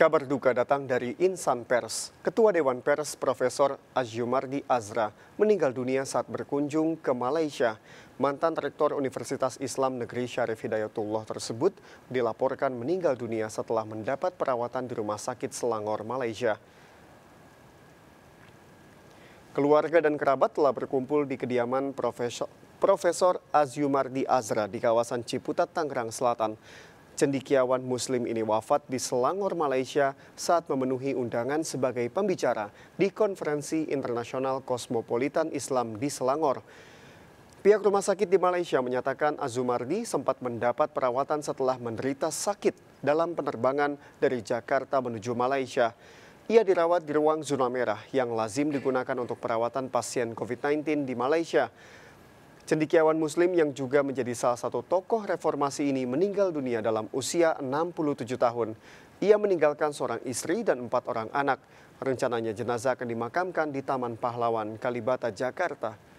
Kabar duka datang dari Insan Pers. Ketua Dewan Pers Profesor Azumardi Azra meninggal dunia saat berkunjung ke Malaysia. Mantan Rektor Universitas Islam Negeri Syarif Hidayatullah tersebut dilaporkan meninggal dunia setelah mendapat perawatan di Rumah Sakit Selangor, Malaysia. Keluarga dan kerabat telah berkumpul di kediaman Profesor Profesor Azumardi Azra di kawasan Ciputat, Tangerang Selatan. Cendikiawan Muslim ini wafat di Selangor, Malaysia saat memenuhi undangan sebagai pembicara di Konferensi Internasional Kosmopolitan Islam di Selangor. Pihak rumah sakit di Malaysia menyatakan Azumardi sempat mendapat perawatan setelah menderita sakit dalam penerbangan dari Jakarta menuju Malaysia. Ia dirawat di ruang zona merah yang lazim digunakan untuk perawatan pasien COVID-19 di Malaysia. Cendikiawan Muslim yang juga menjadi salah satu tokoh reformasi ini meninggal dunia dalam usia 67 tahun. Ia meninggalkan seorang istri dan empat orang anak. Rencananya jenazah akan dimakamkan di Taman Pahlawan, Kalibata, Jakarta.